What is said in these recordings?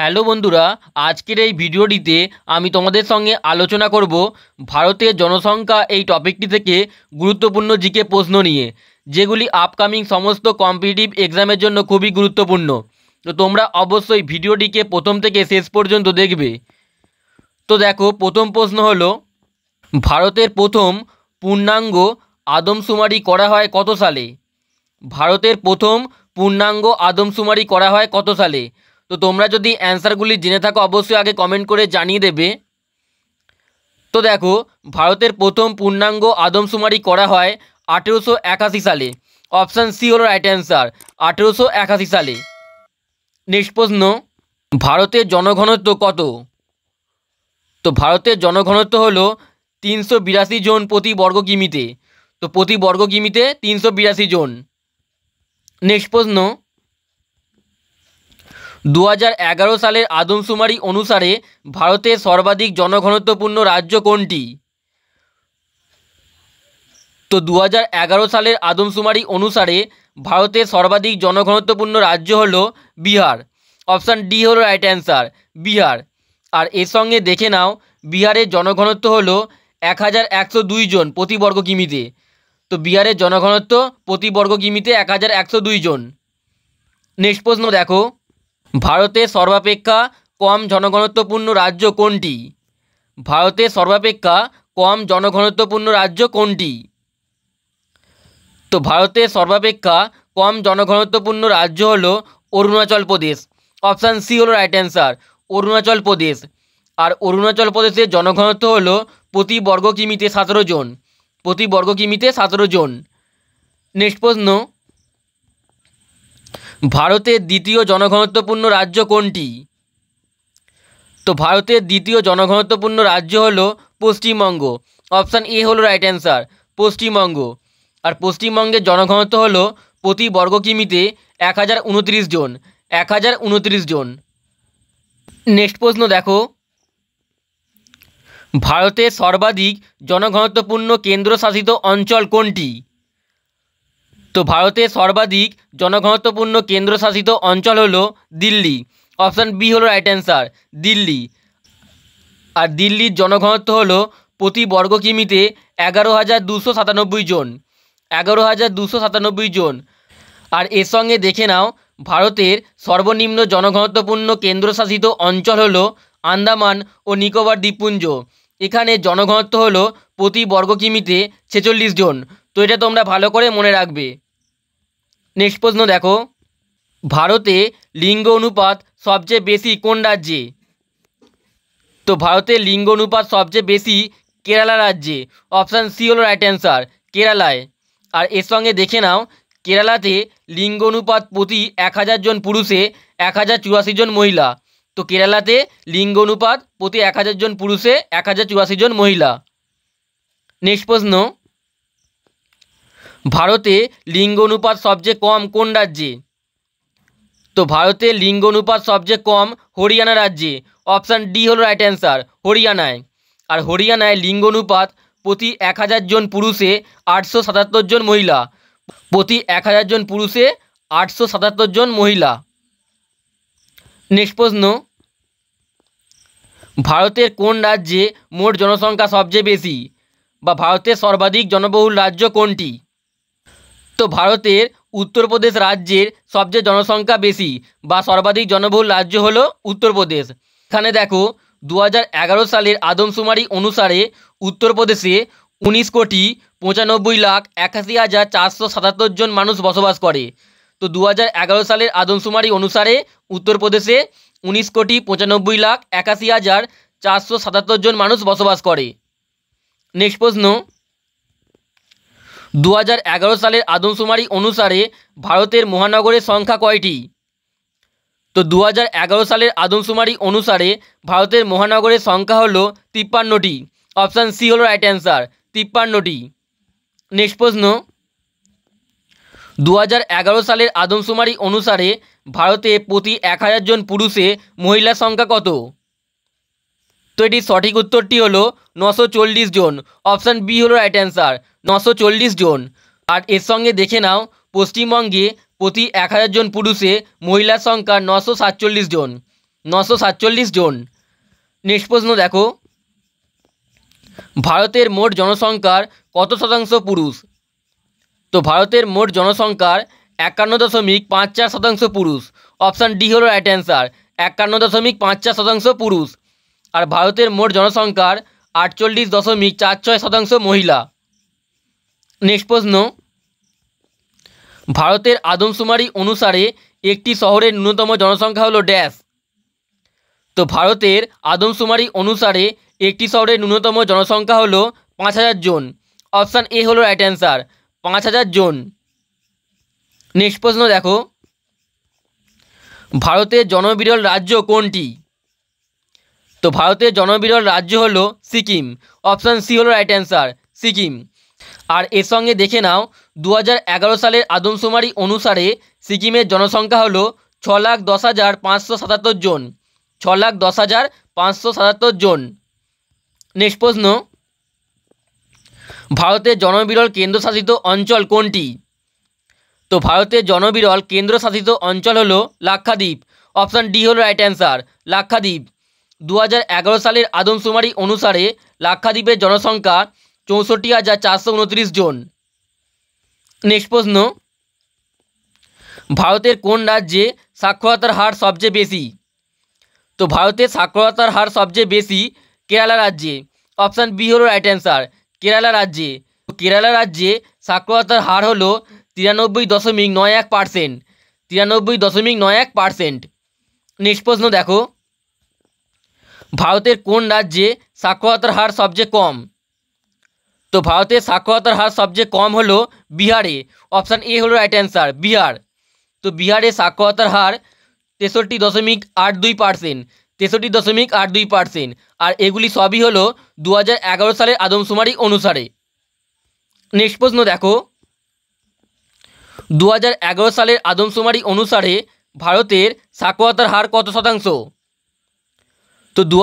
hello বন্ধুরা আজকের এই ভিডিওটিতে আমি তোমাদের সঙ্গে আলোচনা করব ভারতের জনসংখ্যা এই টপিকটি থেকে গুরুত্বপূর্ণ জিকে প্রশ্ন নিয়ে যেগুলি আপকামিং সমস্ত কম্পিটিটিভ এক্সামের জন্য খুবই গুরুত্বপূর্ণ তো তোমরা অবশ্যই ভিডিওটিকে প্রথম থেকে শেষ পর্যন্ত দেখবে তো দেখো প্রথম প্রশ্ন হলো ভারতের প্রথম পূর্ণাঙ্গ আদমশুমারি করা হয় কত সালে ভারতের প্রথম পূর্ণাঙ্গ আদমশুমারি করা হয় কত সালে তো তোমরা যদি অ্যান্সারগুলি জেনে থাকো অবশ্যই আগে কমেন্ট করে জানিয়ে দেবে তো দেখো ভারতের প্রথম পূর্ণাঙ্গ আদমশুমারি করা হয় আঠেরোশো একাশি সালে অপশান সি হলো রাইট অ্যান্সার আঠেরোশো একাশি সালে নেক্সট প্রশ্ন ভারতের জনঘনত্ব কত তো ভারতের জনঘনত্ব হলো তিনশো বিরাশি জন প্রতি বর্গ কিমিতে তো প্রতি বর্গ কিমিতে তিনশো বিরাশি জন নেক্সট প্রশ্ন দু সালের আদমশুমারি অনুসারে ভারতের সর্বাধিক জনঘনত্বপূর্ণ রাজ্য কোনটি তো দু সালের আদমশুমারি অনুসারে ভারতের সর্বাধিক জনঘনত্বপূর্ণ রাজ্য হল বিহার অপশান ডি হলো রাইট অ্যান্সার বিহার আর এর সঙ্গে দেখে নাও বিহারের জনঘনত্ব হল এক হাজার একশো দুই জন প্রতি বর্গ কিমিতে তো বিহারের জনঘনত্ব প্রতি বর্গ কিমিতে এক হাজার একশো দুই জন নেক্সট প্রশ্ন দেখো ভারতের সর্বাপেক্ষা কম জনঘনত্বপূর্ণ রাজ্য কোনটি ভারতের সর্বাপেক্ষা কম জনঘনত্বপূর্ণ রাজ্য কোনটি তো ভারতের সর্বাপেক্ষা কম জনঘনত্বপূর্ণ রাজ্য হল অরুণাচল প্রদেশ অপশান সি হলো রাইট অ্যান্সার অরুণাচল প্রদেশ আর অরুণাচল প্রদেশের জনঘনত্ব হল প্রতি বর্গ কিমিতে সতেরো জন প্রতি বর্গ কিমিতে সতেরো জন নেক্সট প্রশ্ন ভারতের দ্বিতীয় জনঘনত্বপূর্ণ রাজ্য কোনটি তো ভারতের দ্বিতীয় জনঘনত্বপূর্ণ রাজ্য হলো পশ্চিমবঙ্গ অপশান এ হলো রাইট অ্যান্সার পশ্চিমবঙ্গ আর পশ্চিমবঙ্গের জনঘনত্ব হলো প্রতি বর্গ কিমিতে এক হাজার উনত্রিশ জন এক হাজার উনত্রিশ জন নেক্সট প্রশ্ন দেখো ভারতের সর্বাধিক জনঘনত্বপূর্ণ কেন্দ্রশাসিত অঞ্চল কোনটি তো ভারতের সর্বাধিক জনঘনত্বপূর্ণ কেন্দ্রশাসিত অঞ্চল হলো দিল্লি অপশান বি হলো রাইট অ্যান্সার দিল্লি আর দিল্লির জনঘনত্ব হলো প্রতি বর্গ কিমিতে এগারো হাজার দুশো সাতানব্বই জন এগারো হাজার দুশো সাতানব্বই জন আর এর সঙ্গে দেখে নাও ভারতের সর্বনিম্ন জনঘনত্বপূর্ণ কেন্দ্রশাসিত অঞ্চল হলো আন্দামান ও নিকোবর দ্বীপপুঞ্জ এখানে জনঘনত্ব হলো প্রতি বর্গ কিমিতে ছেচল্লিশ জন তো এটা তোমরা ভালো করে মনে রাখবে নেক্সট প্রশ্ন দেখো ভারতে লিঙ্গ অনুপাত সবচেয়ে বেশি কোন রাজ্যে তো ভারতে লিঙ্গ অনুপাত সবচেয়ে বেশি কেরালা রাজ্যে অপশান সি হল রাইট অ্যান্সার কেরালায় আর এর সঙ্গে দেখে নাও কেরালাতে লিঙ্গ অনুপাত প্রতি এক হাজার জন পুরুষে এক হাজার চুরাশি জন মহিলা তো কেরালাতে লিঙ্গ অনুপাত প্রতি এক হাজার জন পুরুষে এক হাজার চুরাশি জন মহিলা নেক্সট প্রশ্ন ভারতে লিঙ্গ অনুপাত সবচেয়ে কম কোন রাজ্যে তো ভারতে লিঙ্গ অনুপাত সবচেয়ে কম হরিয়ানা রাজ্যে অপশান ডি হলো রাইট অ্যান্সার হরিয়ানায় আর হরিয়ানায় লিঙ্গ অনুপাত প্রতি এক জন পুরুষে আটশো সাতাত্তর জন মহিলা প্রতি এক জন পুরুষে আটশো সাতাত্তর জন মহিলা নেক্সট প্রশ্ন ভারতের কোন রাজ্যে মোট জনসংখ্যা সবচেয়ে বেশি বা ভারতের সর্বাধিক জনবহুল রাজ্য কোনটি তো ভারতের উত্তরপ্রদেশ রাজ্যের সবচেয়ে জনসংখ্যা বেশি বা সর্বাধিক জনবহুল রাজ্য হল উত্তরপ্রদেশ এখানে দেখো দু সালের আদমশুমারি অনুসারে উত্তরপ্রদেশে উনিশ কোটি পঁচানব্বই লাখ একাশি হাজার চারশো সাতাত্তর জন মানুষ বসবাস করে তো দু সালের আদমশুমারি অনুসারে উত্তরপ্রদেশে উনিশ কোটি পঁচানব্বই লাখ একাশি হাজার চারশো সাতাত্তর জন মানুষ বসবাস করে নেক্সট প্রশ্ন দু সালের আদমশুমারি অনুসারে ভারতের মহানগরের সংখ্যা কয়টি তো দু সালের আদমশুমারি অনুসারে ভারতের মহানগরের সংখ্যা হল তিপ্পান্নটি অপশান সি হল রাইট অ্যান্সার তিপ্পান্নটি নেক্সট প্রশ্ন দু সালের আদমশুমারি অনুসারে ভারতে প্রতি এক জন পুরুষে মহিলার সংখ্যা কত তো এটির সঠিক উত্তরটি হলো নশো চল্লিশ জন অপশান বি হলো রাইট অ্যান্সার নশো চল্লিশ জন আর এর সঙ্গে দেখে নাও পশ্চিমবঙ্গে প্রতি এক হাজার জন পুরুষে মহিলার সংখ্যা নশো সাতচল্লিশ জন নশো সাতচল্লিশ জন নেক্সট প্রশ্ন দেখো ভারতের মোট জনসংখ্যার কত শতাংশ পুরুষ তো ভারতের মোট জনসংখ্যার একান্ন দশমিক পাঁচ চার শতাংশ পুরুষ অপশান ডি হলো রাইট অ্যান্সার একান্ন দশমিক পাঁচ চার শতাংশ পুরুষ আর ভারতের মোট জনসংখ্যার আটচল্লিশ দশমিক চার ছয় শতাংশ মহিলা নেক্সট প্রশ্ন ভারতের আদমশুমারি অনুসারে একটি শহরের ন্যূনতম জনসংখ্যা হলো ড্যাশ তো ভারতের আদমশুমারি অনুসারে একটি শহরের ন্যূনতম জনসংখ্যা হলো পাঁচ হাজার জন অপশান এ হলো রাইট অ্যান্সার পাঁচ হাজার জন নেক্সট প্রশ্ন দেখো ভারতের জনবিরল রাজ্য কোনটি তো ভারতের জনবিরল রাজ্য হল সিকিম অপশান সি হলো রাইট অ্যান্সার সিকিম আর এর সঙ্গে দেখে নাও দু সালের আদমশুমারি অনুসারে সিকিমের জনসংখ্যা হলো ছ লাখ দশ হাজার পাঁচশো সাতাত্তর জন ছ লাখ দশ হাজার পাঁচশো সাতাত্তর জন নেক্সট প্রশ্ন ভারতের জনবিরল কেন্দ্রশাসিত অঞ্চল কোনটি তো ভারতের জনবিরল কেন্দ্রশাসিত অঞ্চল হলো লাক্ষাদ্বীপ অপশান ডি হলো রাইট অ্যান্সার লাক্ষাদ্বীপ দু সালের আদমশুমারি অনুসারে লাক্ষাদ্বীপের জনসংখ্যা চৌষট্টি হাজার চারশো উনত্রিশ জন নেক্সট প্রশ্ন ভারতের কোন রাজ্যে সাক্ষরতার হার সবচেয়ে বেশি তো ভারতের সাক্ষরতার হার সবচেয়ে বেশি কেরালা রাজ্যে অপশান বি হল রাইট অ্যান্সার কেরালা রাজ্যে কেরালা রাজ্যে সাক্ষরতার হার হলো তিরানব্বই দশমিক নয় এক পার্সেন্ট তিরানব্বই দশমিক নয় এক পার্সেন্ট নেক্সট প্রশ্ন দেখো ভারতের কোন রাজ্যে সাক্ষরতার হার সবচেয়ে কম তো ভারতের সাক্ষরতার হার সবচেয়ে কম হলো বিহারে অপশান এ হলো রাইট অ্যান্সার বিহার তো বিহারে সাক্ষরতার হার তেষট্টি দশমিক আট দুই পার্সেন্ট তেষট্টি দশমিক আট দুই পার্সেন্ট আর এগুলি সবই হলো দু হাজার সালের আদমশুমারি অনুসারে নেক্সট প্রশ্ন দেখো দু সালের আদমশুমারি অনুসারে ভারতের সাক্ষরতার হার কত শতাংশ তো দু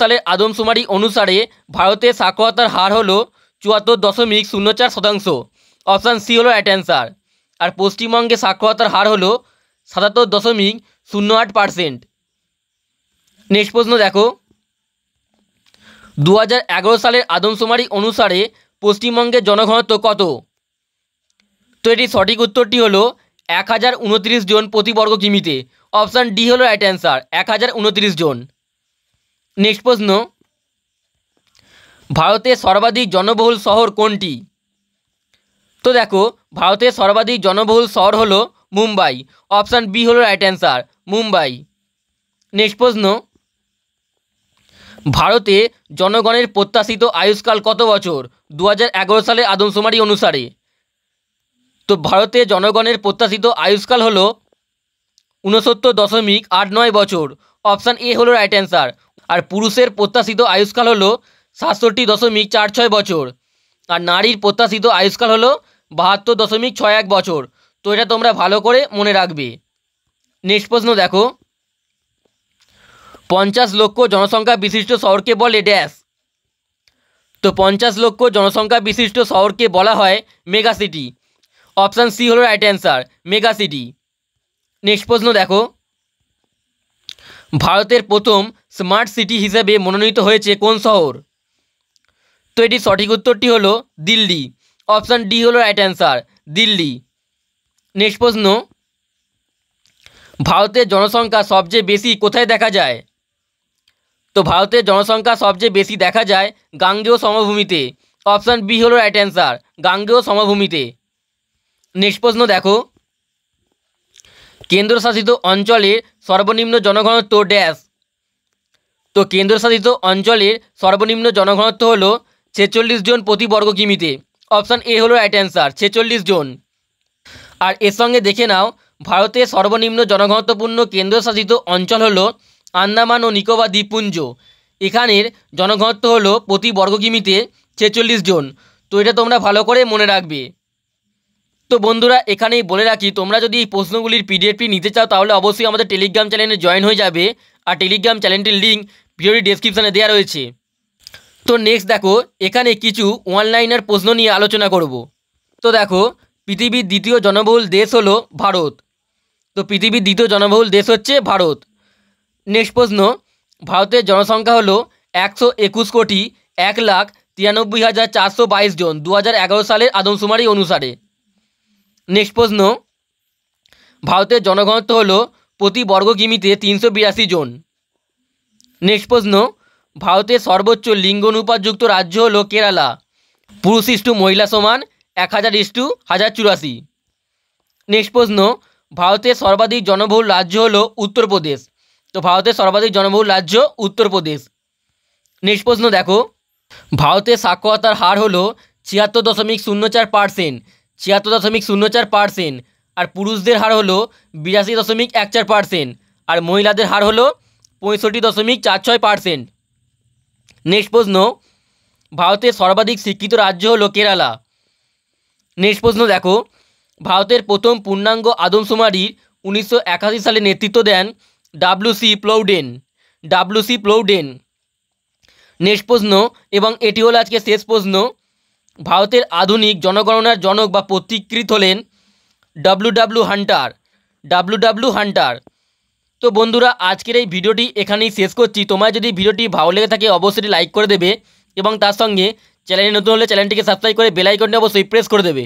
সালের আদমশুমারি অনুসারে ভারতে সাক্ষরতার হার হলো চুয়াত্তর দশমিক শূন্য চার শতাংশ অপশান সি হলো অ্যাট অ্যান্সার আর পশ্চিমবঙ্গে সাক্ষরতার হার হলো সাতাত্তর দশমিক শূন্য আট পারসেন্ট নেক্সট প্রশ্ন দেখো দু সালের আদমশুমারি অনুসারে পশ্চিমবঙ্গের জনঘনত্ব কত তো এটি সঠিক উত্তরটি হলো এক হাজার জন প্রতি বর্গ কিমিতে অপশান ডি হলো অ্যাট অ্যান্সার এক হাজার উনত্রিশ জন নেক্সট প্রশ্ন ভারতের সর্বাধিক জনবহুল শহর কোনটি তো দেখো ভারতের সর্বাধিক জনবহুল শহর হলো মুম্বাই অপশান বি হল রাইট অ্যান্সার মুম্বাই নেক্সট প্রশ্ন ভারতে জনগণের প্রত্যাশিত আয়ুষ্কাল কত বছর দু সালের আদমশুমারি অনুসারে তো ভারতে জনগণের প্রত্যাশিত আয়ুষ্কাল হল ঊনসত্তর দশমিক আট নয় বছর অপশান এ হলো রাইট অ্যান্সার আর পুরুষের প্রত্যাশিত আয়ুষ্কাল হলো সাতষট্টি দশমিক চার ছয় বছর আর নারীর প্রত্যাশিত আয়ুষ্কাল হলো বাহাত্তর দশমিক ছয় এক বছর তো এটা তোমরা ভালো করে মনে রাখবে নেক্সট প্রশ্ন দেখো পঞ্চাশ লক্ষ জনসংখ্যা বিশিষ্ট শহরকে বলে ড্যাশ তো পঞ্চাশ লক্ষ জনসংখ্যা বিশিষ্ট শহরকে বলা হয় মেগা সিটি অপশান সি হলো right answer mega city next প্রশ্ন দেখো ভারতের প্রথম স্মার্ট সিটি হিসেবে মনোনীত হয়েছে কোন শহর তো এটি সঠিক উত্তরটি হলো দিল্লি অপশান ডি হলো রাইট অ্যান্সার দিল্লি নেক্সট প্রশ্ন ভারতের জনসংখ্যা সবচেয়ে বেশি কোথায় দেখা যায় তো ভারতের জনসংখ্যা সবচেয়ে বেশি দেখা যায় গাঙ্গেয় সমভূমিতে অপশান বি হলো রাইট অ্যান্সার গাঙ্গেয় সমভূমিতে নেক্সট প্রশ্ন দেখো কেন্দ্রশাসিত অঞ্চলের সর্বনিম্ন জনঘনত্ব ড্যাশ তো কেন্দ্রশাসিত অঞ্চলের সর্বনিম্ন জনঘনত্ব হল ছেচল্লিশ জন প্রতি বর্গ কিমিতে অপশান এ হলো রাইট অ্যান্সার ছেচল্লিশ জন আর এর সঙ্গে দেখে নাও ভারতের সর্বনিম্ন জনঘনত্বপূর্ণ কেন্দ্রশাসিত অঞ্চল হল আন্দামান ও নিকোবর দ্বীপপুঞ্জ এখানের জনঘনত্ব হল প্রতি বর্গ কিমিতে ছেচল্লিশ জন তো এটা তোমরা ভালো করে মনে রাখবে তো বন্ধুরা এখানেই বলে রাখি তোমরা যদি এই প্রশ্নগুলির পিডিএফটি নিতে চাও তাহলে অবশ্যই আমাদের টেলিগ্রাম চ্যানেলে জয়েন হয়ে যাবে আর টেলিগ্রাম চ্যানেলটির লিঙ্ক ভিডিওটি ডেসক্রিপশানে দেওয়া রয়েছে তো নেক্সট দেখো এখানে কিছু অনলাইনের প্রশ্ন নিয়ে আলোচনা করব তো দেখো পৃথিবীর দ্বিতীয় জনবহুল দেশ হলো ভারত তো পৃথিবীর দ্বিতীয় জনবহুল দেশ হচ্ছে ভারত নেক্সট প্রশ্ন ভারতের জনসংখ্যা হলো একশো একুশ কোটি এক লাখ তিরানব্বই হাজার চারশো বাইশ জন দু হাজার এগারো সালের আদমশুমারি অনুসারে নেক্সট প্রশ্ন ভারতের জনগণত্ব হলো প্রতি বর্গ কিমিতে তিনশো বিরাশি জন নেক্সট প্রশ্ন ভারতের সর্বোচ্চ লিঙ্গ অনুপাতযুক্ত রাজ্য হল কেরালা পুরুষ ইস্টু মহিলা সমান এক হাজার ইস্টু হাজার চুরাশি নেক্সট প্রশ্ন ভারতের সর্বাধিক জনবহুল রাজ্য হল উত্তরপ্রদেশ তো ভারতের সর্বাধিক জনবহুল রাজ্য উত্তরপ্রদেশ নেক্সট প্রশ্ন দেখো ভারতের সাক্ষরতার হার হল ছিয়াত্তর দশমিক শূন্য চার পার্সেন্ট ছিয়াত্তর দশমিক শূন্য চার পার্সেন্ট আর পুরুষদের হার হলো বিরাশি দশমিক এক চার পার্সেন্ট আর মহিলাদের হার হলো পঁয়ষট্টি দশমিক চার ছয় পার্সেন্ট নেক্সট প্রশ্ন ভারতের সর্বাধিক শিক্ষিত রাজ্য হল কেরালা নেক্সট প্রশ্ন দেখো ভারতের প্রথম পূর্ণাঙ্গ আদমশুমারির উনিশশো একাশি সালে নেতৃত্ব দেন W C Plowden W C Plowden next প্রশ্ন এবং এটি হলো আজকে শেষ প্রশ্ন ভারতের আধুনিক জনগণনার জনক বা প্রতিকৃত হলেন W W Hunter W W Hunter তো বন্ধুরা আজকের এই ভিডিওটি এখানেই শেষ করছি তোমার যদি ভিডিওটি ভালো লেগে থাকে অবশ্যই লাইক করে দেবে এবং তার সঙ্গে চ্যানেলটি নতুন হলে চ্যানেলটিকে সাবস্ক্রাইব করে বেলাইকনটি অবশ্যই প্রেস করে দেবে